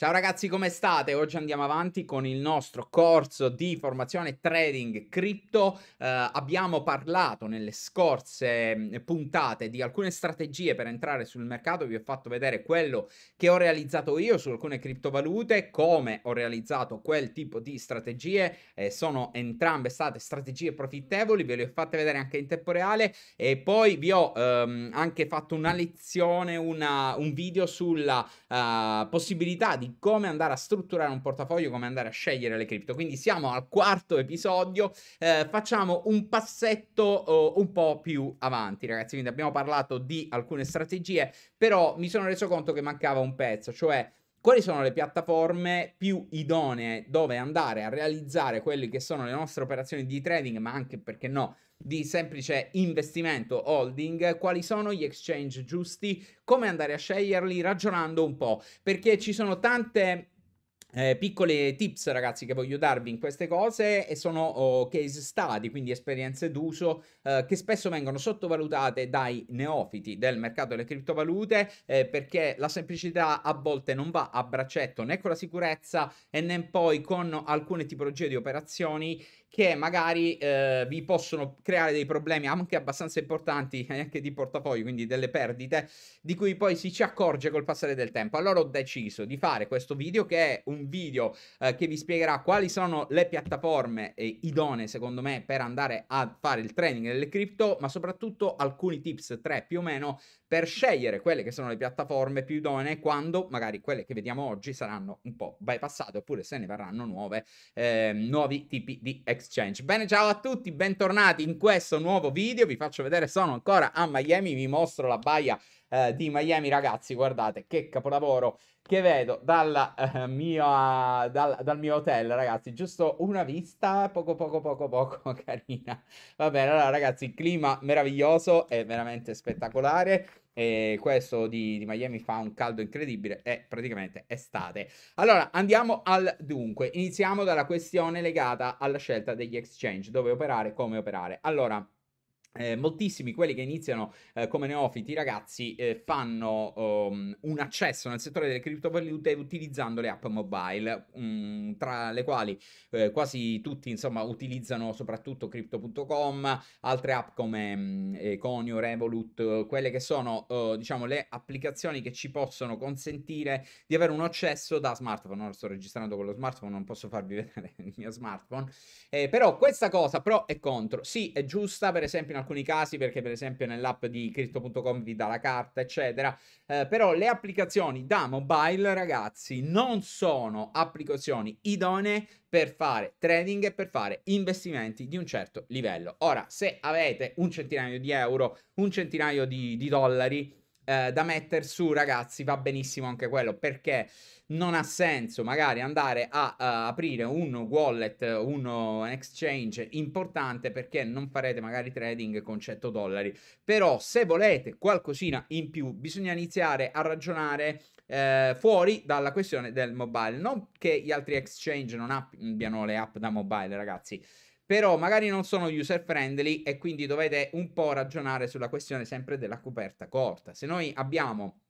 Ciao ragazzi, come state? Oggi andiamo avanti con il nostro corso di formazione trading cripto. Eh, abbiamo parlato nelle scorse puntate di alcune strategie per entrare sul mercato, vi ho fatto vedere quello che ho realizzato io su alcune criptovalute, come ho realizzato quel tipo di strategie. Eh, sono entrambe state strategie profittevoli, ve le ho fatte vedere anche in tempo reale e poi vi ho ehm, anche fatto una lezione, una, un video sulla uh, possibilità di di come andare a strutturare un portafoglio, come andare a scegliere le cripto. Quindi siamo al quarto episodio, eh, facciamo un passetto oh, un po' più avanti, ragazzi. Quindi abbiamo parlato di alcune strategie, però mi sono reso conto che mancava un pezzo, cioè quali sono le piattaforme più idonee dove andare a realizzare quelle che sono le nostre operazioni di trading, ma anche perché no, di semplice investimento holding, quali sono gli exchange giusti, come andare a sceglierli, ragionando un po', perché ci sono tante eh, piccole tips ragazzi che voglio darvi in queste cose e sono oh, case study, quindi esperienze d'uso eh, che spesso vengono sottovalutate dai neofiti del mercato delle criptovalute eh, perché la semplicità a volte non va a braccetto né con la sicurezza e né poi con alcune tipologie di operazioni che magari eh, vi possono creare dei problemi anche abbastanza importanti, anche di portafoglio, quindi delle perdite, di cui poi si ci accorge col passare del tempo. Allora ho deciso di fare questo video che è un video eh, che vi spiegherà quali sono le piattaforme eh, idonee secondo me per andare a fare il training delle cripto, ma soprattutto alcuni tips, tre più o meno, per scegliere quelle che sono le piattaforme più idonee quando magari quelle che vediamo oggi saranno un po' bypassate oppure se ne verranno nuove, eh, nuovi tipi di exchange. Bene, ciao a tutti, bentornati in questo nuovo video, vi faccio vedere, sono ancora a Miami, vi mostro la baia eh, di Miami, ragazzi, guardate che capolavoro che vedo dalla, eh, mia, dal, dal, mio hotel, ragazzi, giusto una vista poco poco poco poco carina. Va bene, allora ragazzi, clima meraviglioso è veramente spettacolare. E questo di, di, Miami fa un caldo incredibile, è praticamente estate. Allora andiamo al dunque, iniziamo dalla questione legata alla scelta degli exchange, dove operare, come operare. Allora, eh, moltissimi quelli che iniziano eh, come neofiti ragazzi eh, fanno um, un accesso nel settore delle criptovalute utilizzando le app mobile um, tra le quali eh, quasi tutti insomma utilizzano soprattutto crypto.com altre app come um, Conio, Revolut quelle che sono uh, diciamo le applicazioni che ci possono consentire di avere un accesso da smartphone ora sto registrando con lo smartphone non posso farvi vedere il mio smartphone però questa cosa pro e contro sì è giusta per esempio in alcuni alcuni casi perché per esempio nell'app di crypto.com vi dà la carta eccetera, eh, però le applicazioni da mobile ragazzi non sono applicazioni idonee per fare trading e per fare investimenti di un certo livello. Ora se avete un centinaio di euro, un centinaio di, di dollari, eh, da mettere su, ragazzi, va benissimo anche quello, perché non ha senso magari andare a, a eh, aprire un wallet, uno, un exchange importante perché non farete magari trading concetto dollari. Però se volete qualcosina in più bisogna iniziare a ragionare eh, fuori dalla questione del mobile. Non che gli altri exchange non abbiano le app da mobile, ragazzi però magari non sono user friendly e quindi dovete un po' ragionare sulla questione sempre della coperta corta. Se noi abbiamo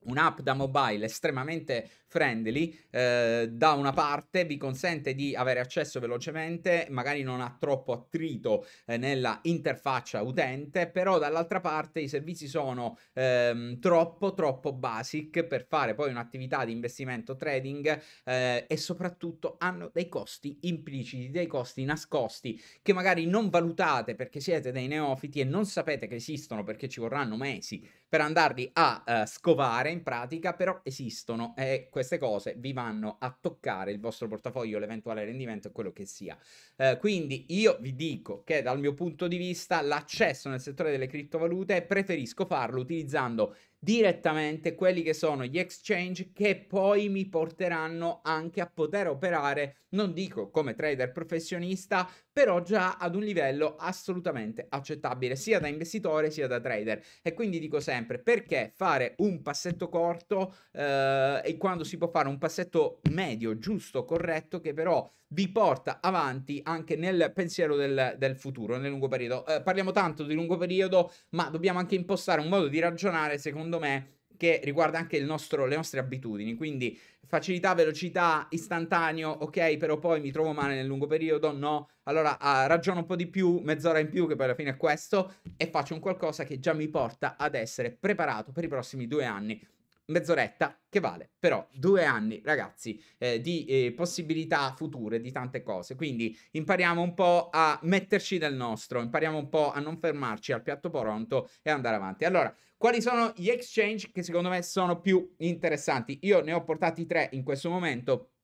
Un'app da mobile estremamente friendly, eh, da una parte vi consente di avere accesso velocemente, magari non ha troppo attrito eh, nella interfaccia utente, però dall'altra parte i servizi sono ehm, troppo troppo basic per fare poi un'attività di investimento trading eh, e soprattutto hanno dei costi impliciti, dei costi nascosti che magari non valutate perché siete dei neofiti e non sapete che esistono perché ci vorranno mesi per andarli a eh, scovare fare in pratica, però esistono e queste cose vi vanno a toccare il vostro portafoglio, l'eventuale rendimento e quello che sia. Eh, quindi io vi dico che dal mio punto di vista l'accesso nel settore delle criptovalute preferisco farlo utilizzando direttamente quelli che sono gli exchange che poi mi porteranno anche a poter operare, non dico come trader professionista, però già ad un livello assolutamente accettabile, sia da investitore sia da trader. E quindi dico sempre, perché fare un passetto corto eh, e quando si può fare un passetto medio, giusto, corretto, che però vi porta avanti anche nel pensiero del, del futuro, nel lungo periodo. Eh, parliamo tanto di lungo periodo, ma dobbiamo anche impostare un modo di ragionare, secondo secondo me, che riguarda anche il nostro, le nostre abitudini, quindi facilità, velocità, istantaneo, ok, però poi mi trovo male nel lungo periodo, no, allora ah, ragiono un po' di più, mezz'ora in più, che poi alla fine è questo, e faccio un qualcosa che già mi porta ad essere preparato per i prossimi due anni mezz'oretta che vale però due anni ragazzi eh, di eh, possibilità future di tante cose quindi impariamo un po' a metterci del nostro impariamo un po' a non fermarci al piatto pronto e andare avanti allora quali sono gli exchange che secondo me sono più interessanti? Io ne ho portati tre in questo momento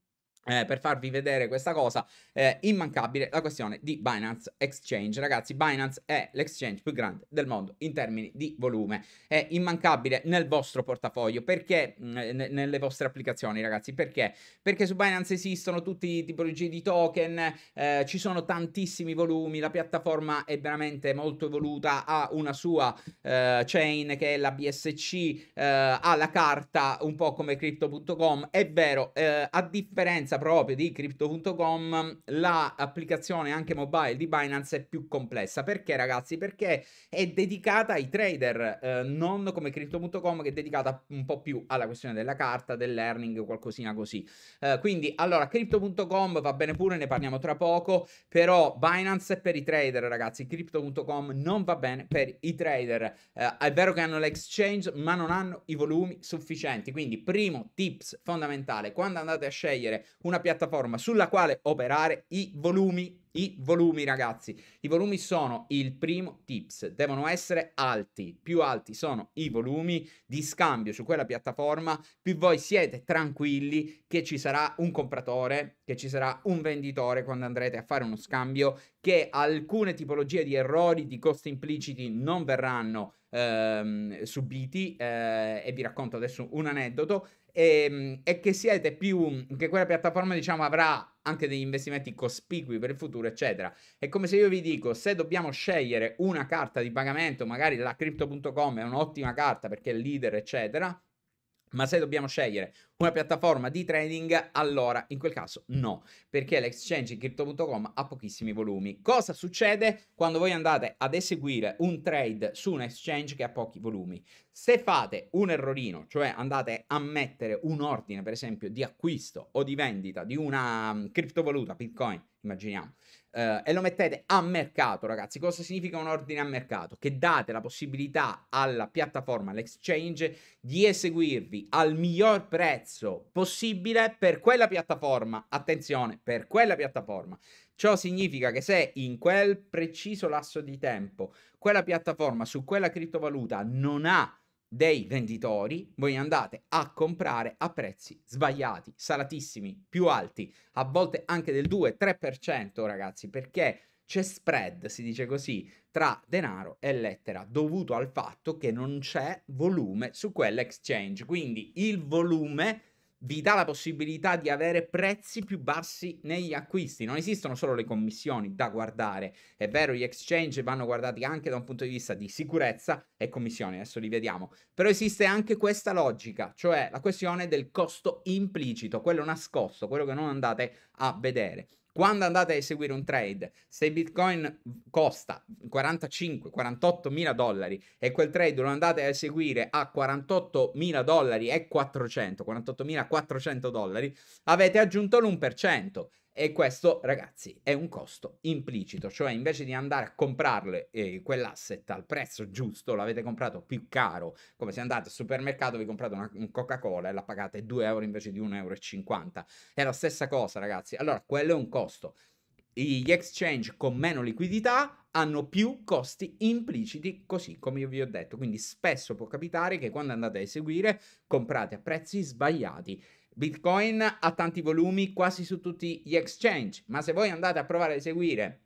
eh, per farvi vedere questa cosa, eh, immancabile la questione di Binance Exchange. Ragazzi, Binance è l'exchange più grande del mondo in termini di volume. È immancabile nel vostro portafoglio, perché mh, mm, nelle vostre applicazioni, ragazzi, perché? Perché su Binance esistono tutti i tipologie di token, eh, ci sono tantissimi volumi, la piattaforma è veramente molto evoluta, ha una sua eh, chain che è la BSC, eh, ha la carta un po' come crypto.com, è vero, eh, a differenza vista proprio di crypto.com, l'applicazione la anche mobile di Binance è più complessa. Perché ragazzi? Perché è dedicata ai trader, eh, non come crypto.com che è dedicata un po' più alla questione della carta, del dell'earning, qualcosina così. Eh, quindi allora crypto.com va bene pure, ne parliamo tra poco, però Binance è per i trader ragazzi, crypto.com non va bene per i trader. Eh, è vero che hanno l'exchange ma non hanno i volumi sufficienti, quindi primo tips fondamentale, quando andate a scegliere una piattaforma sulla quale operare i volumi. I volumi, ragazzi. I volumi sono il primo tips. Devono essere alti. Più alti sono i volumi di scambio su quella piattaforma, più voi siete tranquilli che ci sarà un compratore, che ci sarà un venditore quando andrete a fare uno scambio, che alcune tipologie di errori, di costi impliciti non verranno ehm, subiti. Eh, e vi racconto adesso un aneddoto e, ehm, e che siete più, che quella piattaforma diciamo avrà anche degli investimenti cospicui per il futuro, eccetera. È come se io vi dico, se dobbiamo scegliere una carta di pagamento, magari la crypto.com è un'ottima carta perché è leader, eccetera, ma se dobbiamo scegliere una piattaforma di trading, allora in quel caso no, perché l'exchange crypto.com ha pochissimi volumi. Cosa succede quando voi andate ad eseguire un trade su un exchange che ha pochi volumi? Se fate un errorino, cioè andate a mettere un ordine, per esempio, di acquisto o di vendita di una mm, criptovaluta Bitcoin immaginiamo, eh, e lo mettete a mercato, ragazzi. Cosa significa un ordine a mercato? Che date la possibilità alla piattaforma, all'exchange, di eseguirvi al miglior prezzo possibile per quella piattaforma. Attenzione, per quella piattaforma. Ciò significa che se in quel preciso lasso di tempo quella piattaforma su quella criptovaluta non ha dei venditori, voi andate a comprare a prezzi sbagliati, salatissimi, più alti, a volte anche del 2-3%, ragazzi, perché c'è spread, si dice così, tra denaro e lettera, dovuto al fatto che non c'è volume su quell'exchange. Quindi il volume vi dà la possibilità di avere prezzi più bassi negli acquisti. Non esistono solo le commissioni da guardare. È vero, gli exchange vanno guardati anche da un punto di vista di sicurezza e commissioni, adesso li vediamo. Però esiste anche questa logica, cioè la questione del costo implicito, quello nascosto, quello che non andate a vedere. Quando andate a eseguire un trade, se Bitcoin costa 45-48 mila dollari e quel trade lo andate a eseguire a 48 mila dollari e 400, 48.400 dollari, avete aggiunto l'1%. E questo, ragazzi, è un costo implicito, cioè invece di andare a comprarle eh, quell'asset al prezzo giusto, l'avete comprato più caro, come se andate al supermercato, vi comprate una, un Coca-Cola e la pagate 2 euro invece di 1,50 euro. È la stessa cosa, ragazzi. Allora, quello è un costo. Gli exchange con meno liquidità hanno più costi impliciti, così come io vi ho detto. Quindi spesso può capitare che quando andate a eseguire comprate a prezzi sbagliati Bitcoin ha tanti volumi quasi su tutti gli exchange, ma se voi andate a provare a eseguire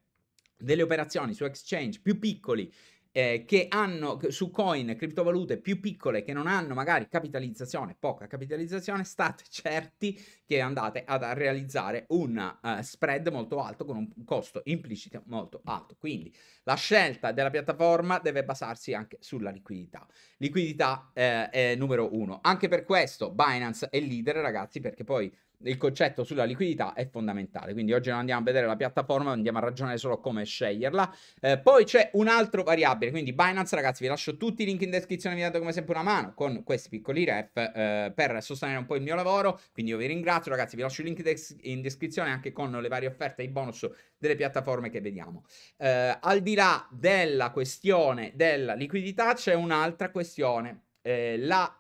delle operazioni su exchange più piccoli eh, che hanno su coin criptovalute più piccole che non hanno magari capitalizzazione, poca capitalizzazione, state certi che andate a realizzare un uh, spread molto alto con un costo implicito molto alto. Quindi la scelta della piattaforma deve basarsi anche sulla liquidità. Liquidità eh, è numero uno. Anche per questo Binance è leader, ragazzi, perché poi il concetto sulla liquidità è fondamentale. Quindi oggi non andiamo a vedere la piattaforma, andiamo a ragionare solo come sceglierla. Eh, poi c'è un altro variabile, quindi Binance, ragazzi, vi lascio tutti i link in descrizione, mi date come sempre una mano con questi piccoli ref eh, per sostenere un po' il mio lavoro. Quindi io vi ringrazio, ragazzi, vi lascio il link des- in descrizione anche con le varie offerte e i bonus delle piattaforme che vediamo. Eh, al di là della questione della liquidità c'è un'altra questione eh, la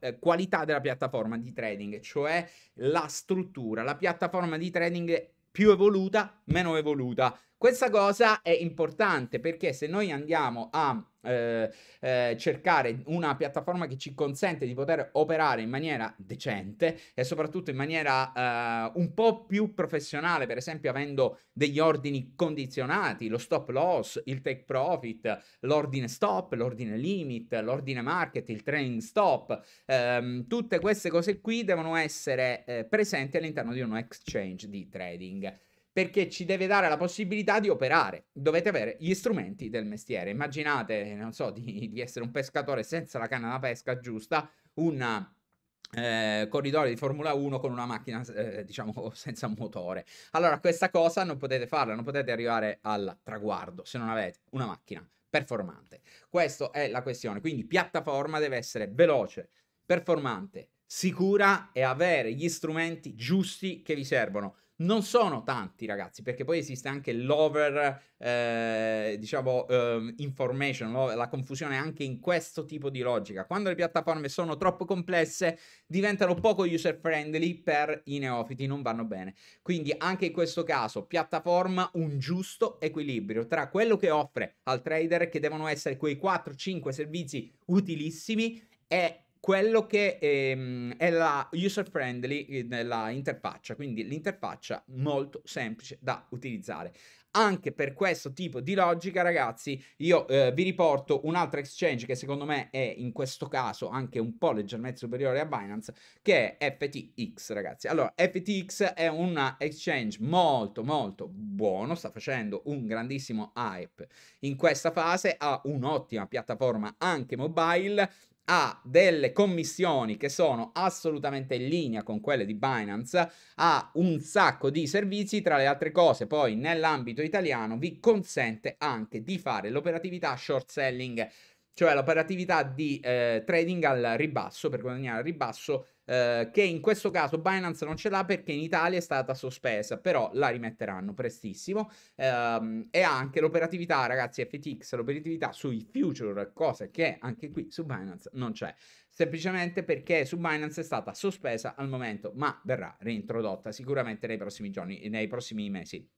eh, eh, qualità della piattaforma di trading, cioè la struttura, la piattaforma di trading più evoluta, meno evoluta. Questa cosa è importante perché se noi andiamo a eh, eh, cercare una piattaforma che ci consente di poter operare in maniera decente e soprattutto in maniera eh, un po' più professionale, per esempio avendo degli ordini condizionati, lo stop loss, il take profit, l'ordine stop, l'ordine limit, l'ordine market, il training stop, ehm, tutte queste cose qui devono essere eh, presenti all'interno di un exchange di trading perché ci deve dare la possibilità di operare. Dovete avere gli strumenti del mestiere. Immaginate, non so, di, di essere un pescatore senza la canna da pesca giusta, un Eh, corridoio di Formula 1 con una macchina eh, diciamo senza motore allora questa cosa non potete farla non potete arrivare al traguardo se non avete una macchina performante questa è la questione quindi piattaforma deve essere veloce performante sicura e avere gli strumenti giusti che vi servono non sono tanti, ragazzi, perché poi esiste anche l'over, eh, diciamo, eh, information, la confusione anche in questo tipo di logica. Quando le piattaforme sono troppo complesse, diventano poco user friendly per i neofiti, non vanno bene. Quindi anche in questo caso, piattaforma, un giusto equilibrio tra quello che offre al trader, che devono essere quei 4-5 servizi utilissimi, e quello che ehm, è la user friendly eh, nella interfaccia, quindi l'interfaccia molto semplice da utilizzare. Anche per questo tipo di logica, ragazzi, io eh, vi riporto un altro exchange che secondo me è in questo caso anche un po' leggermente superiore a Binance, che è FTX, ragazzi. Allora, FTX è un exchange molto molto buono, sta facendo un grandissimo hype in questa fase, ha un'ottima piattaforma anche mobile, ha delle commissioni che sono assolutamente in linea con quelle di Binance, ha un sacco di servizi, tra le altre cose poi nell'ambito italiano vi consente anche di fare l'operatività short selling, cioè l'operatività di eh, trading al ribasso per guadagnare al ribasso eh, che in questo caso Binance non ce l'ha perché in Italia è stata sospesa, però la rimetteranno prestissimo. Ehm, e anche l'operatività, ragazzi, FTX, l'operatività sui future, cosa che anche qui su Binance non c'è semplicemente perché su Binance è stata sospesa al momento, ma verrà reintrodotta sicuramente nei prossimi giorni e nei prossimi mesi.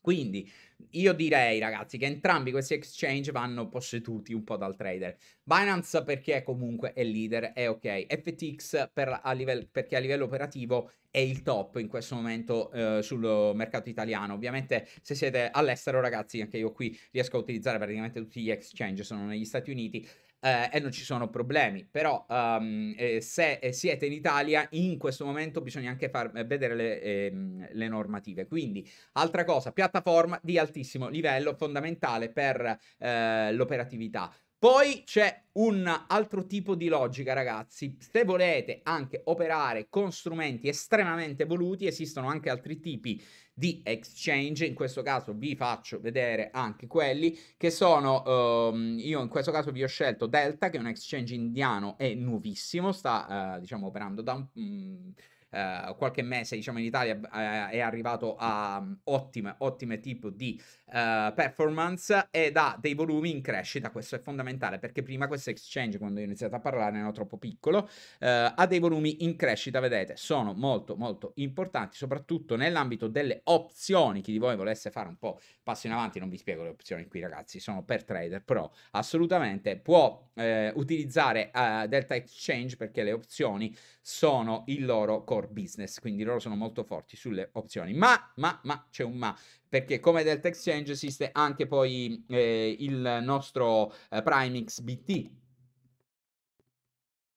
Quindi io direi ragazzi che entrambi questi exchange vanno posseduti un po' dal trader. Binance perché comunque è leader, è ok. FTX per, a livello, perché a livello operativo è il top in questo momento eh, sul mercato italiano. Ovviamente se siete all'estero ragazzi anche io qui riesco a utilizzare praticamente tutti gli exchange, sono negli Stati Uniti eh, e non ci sono problemi. Però um, eh, se eh, siete in Italia, in questo momento bisogna anche far eh, vedere le, eh, le, normative. Quindi, altra cosa, piattaforma di altissimo livello, fondamentale per eh, l'operatività. Poi c'è un altro tipo di logica, ragazzi. Se volete anche operare con strumenti estremamente voluti, esistono anche altri tipi di exchange. In questo caso vi faccio vedere anche quelli che sono. Um, io in questo caso vi ho scelto Delta, che è un exchange indiano e nuovissimo, sta uh, diciamo operando da un. Um, eh, qualche mese diciamo in Italia eh, è arrivato a um, ottime, ottime tipo di uh, performance ed ha dei volumi in crescita, questo è fondamentale perché prima questo exchange quando ho iniziato a parlare era troppo piccolo, eh, ha dei volumi in crescita, vedete, sono molto molto importanti soprattutto nell'ambito delle opzioni, chi di voi volesse fare un po' passo in avanti, non vi spiego le opzioni qui ragazzi, sono per trader, però assolutamente può eh, utilizzare Delta Exchange perché le opzioni sono il loro costo core business, quindi loro sono molto forti sulle opzioni. Ma, ma, ma, c'è un ma, perché come Delta Exchange esiste anche poi eh, il nostro eh, Prime XBT,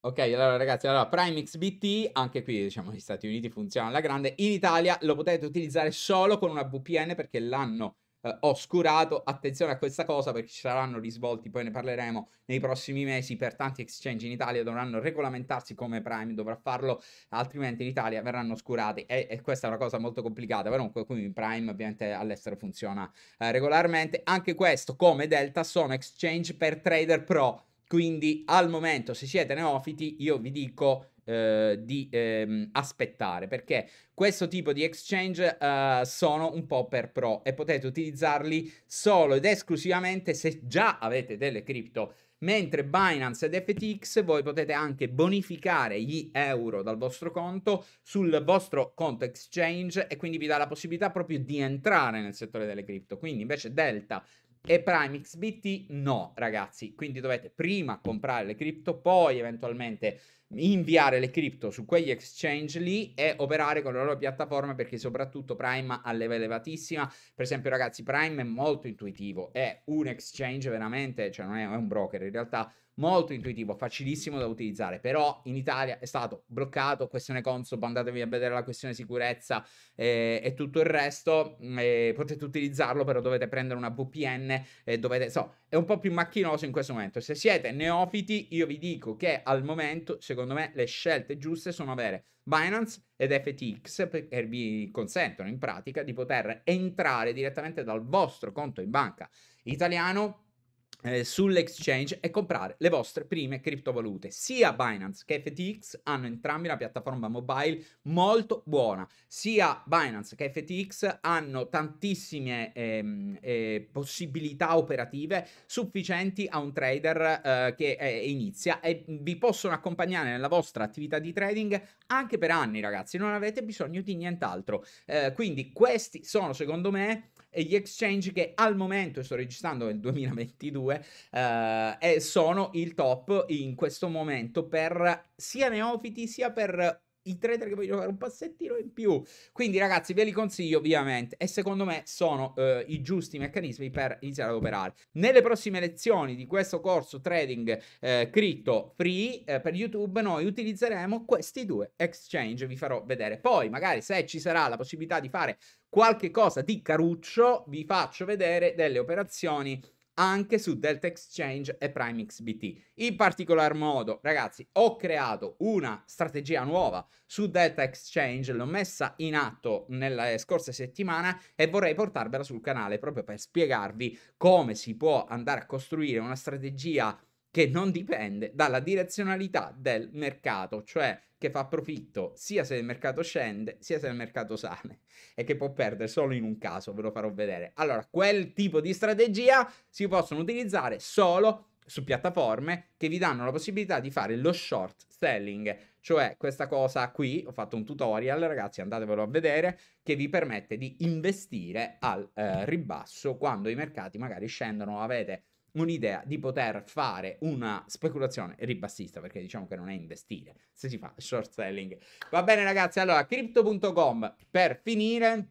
Ok, allora ragazzi, allora Prime XBT, anche qui diciamo gli Stati Uniti funzionano alla grande, in Italia lo potete utilizzare solo con una VPN perché l'hanno eh, oscurato. Attenzione a questa cosa perché ci saranno risvolti, poi ne parleremo nei prossimi mesi. Per tanti exchange in Italia dovranno regolamentarsi come Prime dovrà farlo, altrimenti in Italia verranno oscurati. E, e questa è una cosa molto complicata, però in Prime ovviamente all'estero funziona eh, regolarmente. Anche questo, come Delta, sono exchange per trader pro quindi al momento, se siete neofiti, io vi dico eh, di ehm, aspettare perché questo tipo di exchange eh, sono un po' per pro e potete utilizzarli solo ed esclusivamente se già avete delle cripto. Mentre Binance ed FTX voi potete anche bonificare gli euro dal vostro conto sul vostro conto exchange e quindi vi dà la possibilità proprio di entrare nel settore delle cripto. Quindi invece Delta e Prime XBT no, ragazzi. Quindi dovete prima comprare le cripto, poi eventualmente inviare le cripto su quegli exchange lì e operare con la loro piattaforma perché soprattutto Prime ha leva elevatissima. Per esempio, ragazzi, Prime è molto intuitivo, è un exchange veramente, cioè non è, è un broker in realtà molto intuitivo, facilissimo da utilizzare, però in Italia è stato bloccato, questione Consob, andatevi a vedere la questione sicurezza eh, e tutto il resto, eh, potete utilizzarlo, però dovete prendere una VPN, eh, dovete, so, è un po' più macchinoso in questo momento. Se siete neofiti, io vi dico che al momento, secondo secondo me le scelte giuste sono avere Binance ed FTX che vi consentono in pratica di poter entrare direttamente dal vostro conto in banca italiano eh, sull'exchange e comprare le vostre prime criptovalute. Sia Binance che FTX hanno entrambi una piattaforma mobile molto buona. Sia Binance che FTX hanno tantissime ehm, eh, possibilità operative sufficienti a un trader eh, che eh, inizia e vi possono accompagnare nella vostra attività di trading anche per anni, ragazzi. Non avete bisogno di nient'altro. Eh, quindi questi sono, secondo me, e gli exchange che al momento, sto registrando nel 2022, eh, sono il top in questo momento per sia neofiti sia per i trader che vogliono fare un passettino in più. Quindi, ragazzi, ve li consiglio ovviamente. E secondo me sono eh, i giusti meccanismi per iniziare ad operare. Nelle prossime lezioni di questo corso trading eh, crypto free eh, per YouTube, noi utilizzeremo questi due exchange. Vi farò vedere. Poi, magari, se ci sarà la possibilità di fare qualche cosa di caruccio, vi faccio vedere delle operazioni anche su Delta Exchange e Prime XBT. In particolar modo, ragazzi, ho creato una strategia nuova su Delta Exchange, l'ho messa in atto nella scorsa settimana e vorrei portarvela sul canale proprio per spiegarvi come si può andare a costruire una strategia che non dipende dalla direzionalità del mercato, cioè che fa profitto sia se il mercato scende sia se il mercato sale e che può perdere solo in un caso, ve lo farò vedere. Allora, quel tipo di strategia si possono utilizzare solo su piattaforme che vi danno la possibilità di fare lo short selling, cioè questa cosa qui, ho fatto un tutorial ragazzi, andatevelo a vedere, che vi permette di investire al eh, ribasso quando i mercati magari scendono, avete un'idea di poter fare una speculazione ribassista, perché diciamo che non è investire, se si fa short selling. Va bene ragazzi, allora, crypto.com per finire...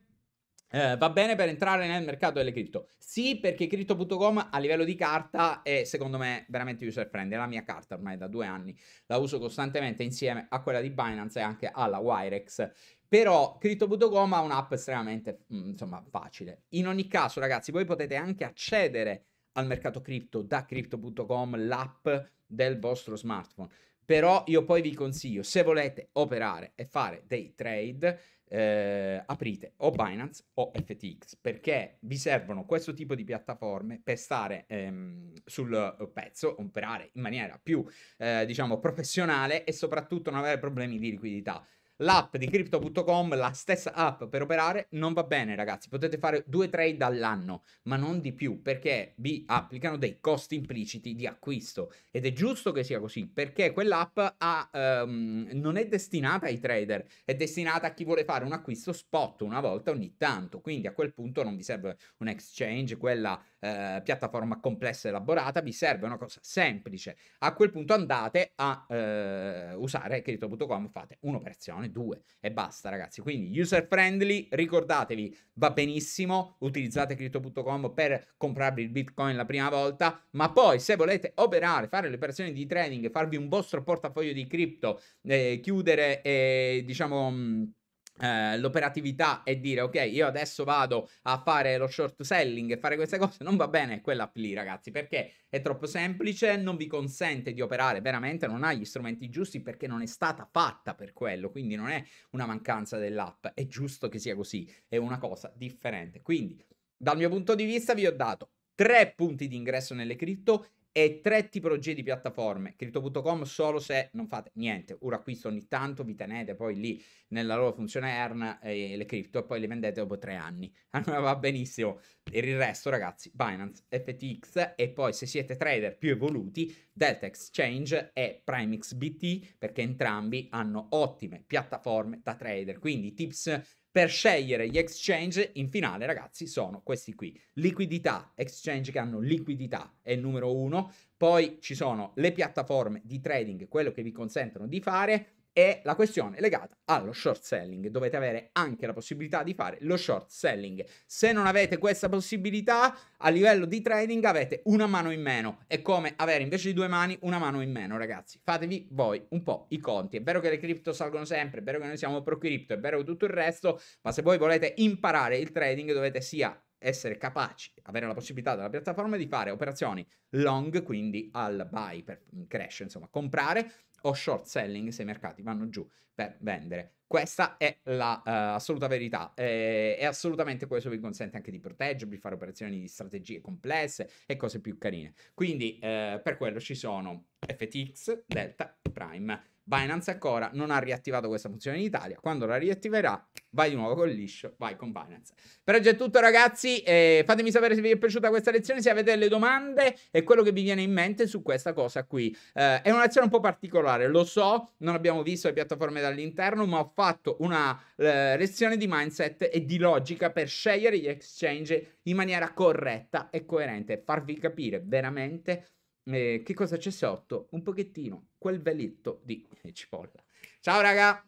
Eh, va bene per entrare nel mercato delle cripto? Sì, perché crypto.com a livello di carta è secondo me veramente user friendly. È la mia carta ormai da due anni, la uso costantemente insieme a quella di Binance e anche alla Wirex. Però crypto.com ha un'app estremamente mh, mm, insomma, facile. In ogni caso, ragazzi, voi potete anche accedere al mercato cripto da crypto.com, l'app del vostro smartphone. Però io poi vi consiglio, se volete operare e fare dei trade, eh, aprite o Binance o FTX, perché vi servono questo tipo di piattaforme per stare ehm, sul pezzo, operare in maniera più, eh, diciamo, professionale e soprattutto non avere problemi di liquidità. L'app di crypto.com, la stessa app per operare, non va bene ragazzi, potete fare due trade all'anno, ma non di più, perché vi applicano dei costi impliciti di acquisto ed è giusto che sia così, perché quell'app ha, um, non è destinata ai trader, è destinata a chi vuole fare un acquisto spot una volta ogni tanto, quindi a quel punto non vi serve un exchange, quella eh, piattaforma complessa e elaborata, vi serve una cosa semplice. A quel punto andate a eh, usare crypto.com, fate un'operazione versione 2 e basta ragazzi. Quindi user friendly, ricordatevi, va benissimo, utilizzate crypto.com per comprarvi il bitcoin la prima volta, ma poi se volete operare, fare le operazioni di trading, farvi un vostro portafoglio di cripto, eh, chiudere eh, diciamo eh, l'operatività e dire ok io adesso vado a fare lo short selling e fare queste cose non va bene quella app lì ragazzi perché è troppo semplice non vi consente di operare veramente non ha gli strumenti giusti perché non è stata fatta per quello quindi non è una mancanza dell'app è giusto che sia così è una cosa differente quindi dal mio punto di vista vi ho dato tre punti di ingresso nelle cripto e tre tipologie di piattaforme. Crypto.com solo se non fate niente, un acquisto ogni tanto, vi tenete poi lì nella loro funzione ERN eh, le cripto e poi le vendete dopo tre anni. Allora va benissimo. Per il resto, ragazzi, Binance, FTX e poi se siete trader più evoluti, Delta Exchange e PrimeXBT perché entrambi hanno ottime piattaforme da trader. Quindi tips per scegliere gli exchange in finale, ragazzi, sono questi qui. Liquidità, exchange che hanno liquidità è il numero uno. Poi ci sono le piattaforme di trading, quello che vi consentono di fare è la questione legata allo short selling. Dovete avere anche la possibilità di fare lo short selling. Se non avete questa possibilità, a livello di trading avete una mano in meno. È come avere invece di due mani una mano in meno, ragazzi. Fatevi voi un po' i conti. È vero che le cripto salgono sempre, è vero che noi siamo pro cripto, è vero tutto il resto, ma se voi volete imparare il trading dovete sia essere capaci, avere la possibilità dalla piattaforma di fare operazioni long, quindi al buy per crash, insomma, comprare o short selling se i mercati vanno giù per vendere. Questa è la uh, verità e, eh, e assolutamente questo vi consente anche di proteggervi, fare operazioni di strategie complesse e cose più carine. Quindi eh, per quello ci sono FTX, Delta e Prime. Binance ancora non ha riattivato questa funzione in Italia. Quando la riattiverà, vai di nuovo con liscio, vai con Binance. Per oggi è tutto, ragazzi. Eh, fatemi sapere se vi è piaciuta questa lezione, se avete delle domande e quello che vi viene in mente su questa cosa qui. Eh, è una lezione un po' particolare, lo so, non abbiamo visto le piattaforme dall'interno, ma ho fatto una eh, lezione di mindset e di logica per scegliere gli exchange in maniera corretta e coerente, farvi capire veramente eh, che cosa c'è sotto? Un pochettino quel velletto di eh, cipolla. Ciao raga!